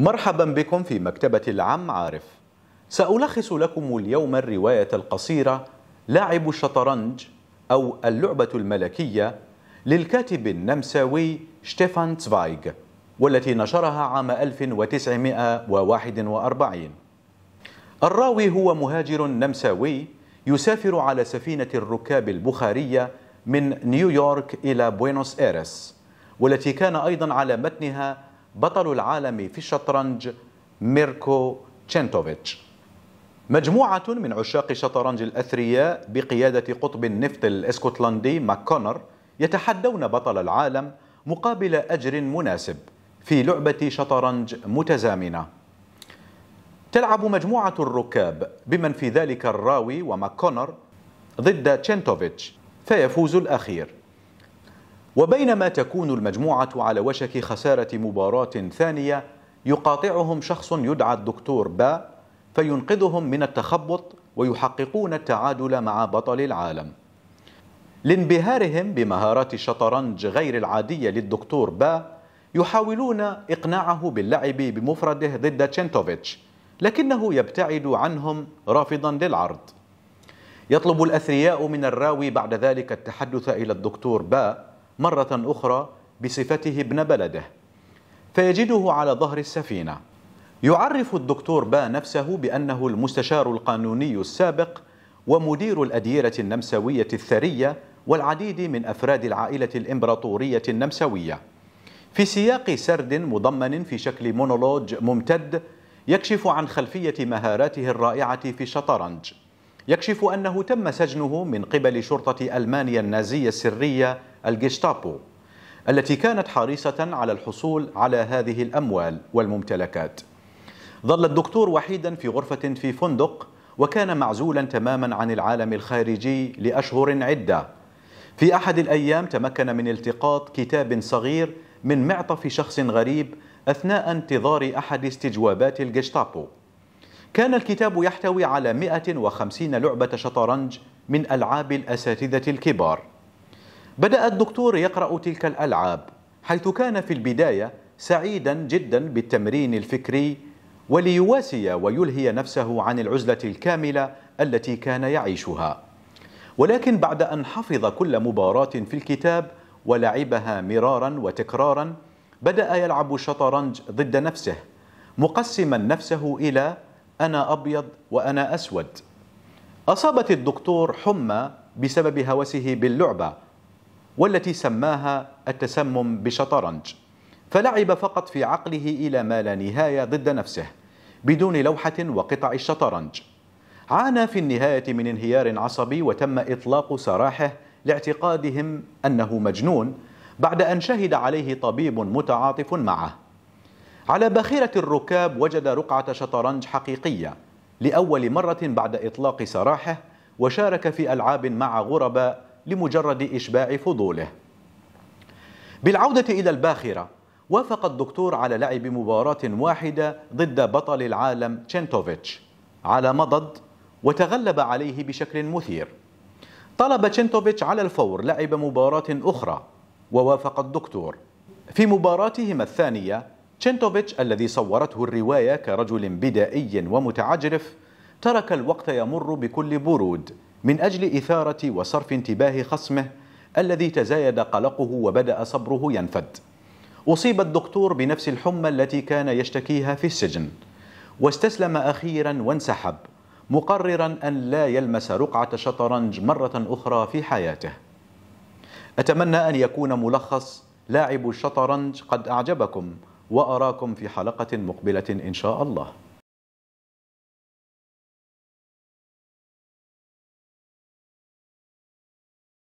مرحبا بكم في مكتبة العم عارف سألخص لكم اليوم الرواية القصيرة لاعب الشطرنج أو اللعبة الملكية للكاتب النمساوي شتيفان تسفايغ والتي نشرها عام 1941 الراوي هو مهاجر نمساوي يسافر على سفينة الركاب البخارية من نيويورك إلى بوينوس إيرس والتي كان أيضا على متنها بطل العالم في الشطرنج ميركو تشنتوفيتش مجموعة من عشاق الشطرنج الأثرياء بقيادة قطب النفط الإسكتلندي ماكونر يتحدون بطل العالم مقابل أجر مناسب في لعبة شطرنج متزامنة تلعب مجموعة الركاب بمن في ذلك الراوي وماكونر ضد تشنتوفيتش فيفوز الأخير وبينما تكون المجموعة على وشك خسارة مباراة ثانية يقاطعهم شخص يدعى الدكتور با فينقذهم من التخبط ويحققون التعادل مع بطل العالم لانبهارهم بمهارات الشطرنج غير العادية للدكتور با يحاولون إقناعه باللعب بمفرده ضد تشينتوفيتش لكنه يبتعد عنهم رافضا للعرض يطلب الأثرياء من الراوي بعد ذلك التحدث إلى الدكتور با مرة أخرى بصفته ابن بلده فيجده على ظهر السفينة يعرف الدكتور با نفسه بأنه المستشار القانوني السابق ومدير الأديرة النمساوية الثرية والعديد من أفراد العائلة الإمبراطورية النمساوية في سياق سرد مضمن في شكل مونولوج ممتد يكشف عن خلفية مهاراته الرائعة في الشطرنج يكشف أنه تم سجنه من قبل شرطة ألمانيا النازية السرية الجستابو التي كانت حريصة على الحصول على هذه الأموال والممتلكات ظل الدكتور وحيدا في غرفة في فندق وكان معزولا تماما عن العالم الخارجي لأشهر عدة في أحد الأيام تمكن من التقاط كتاب صغير من معطف شخص غريب أثناء انتظار أحد استجوابات الجستابو كان الكتاب يحتوي على 150 لعبة شطرنج من ألعاب الأساتذة الكبار بدأ الدكتور يقرأ تلك الألعاب حيث كان في البداية سعيدا جدا بالتمرين الفكري وليواسي ويلهي نفسه عن العزلة الكاملة التي كان يعيشها ولكن بعد أن حفظ كل مباراة في الكتاب ولعبها مرارا وتكرارا بدأ يلعب الشطرنج ضد نفسه مقسما نفسه إلى أنا أبيض وأنا أسود أصابت الدكتور حمى بسبب هوسه باللعبة والتي سماها التسمم بشطرنج فلعب فقط في عقله إلى ما لا نهاية ضد نفسه بدون لوحة وقطع الشطرنج عانى في النهاية من انهيار عصبي وتم إطلاق سراحه لاعتقادهم أنه مجنون بعد أن شهد عليه طبيب متعاطف معه على باخرة الركاب وجد رقعة شطرنج حقيقية لأول مرة بعد إطلاق سراحه وشارك في ألعاب مع غرباء لمجرد إشباع فضوله بالعودة إلى الباخرة وافق الدكتور على لعب مباراة واحدة ضد بطل العالم تشينتوفيتش على مضض وتغلب عليه بشكل مثير طلب تشينتوفيتش على الفور لعب مباراة أخرى ووافق الدكتور في مباراتهما الثانية تشينتوفيتش الذي صورته الرواية كرجل بدائي ومتعجرف ترك الوقت يمر بكل برود من أجل إثارة وصرف انتباه خصمه الذي تزايد قلقه وبدأ صبره ينفد أصيب الدكتور بنفس الحمى التي كان يشتكيها في السجن واستسلم أخيرا وانسحب مقررا أن لا يلمس رقعة شطرنج مرة أخرى في حياته أتمنى أن يكون ملخص لاعب الشطرنج قد أعجبكم وأراكم في حلقة مقبلة إن شاء الله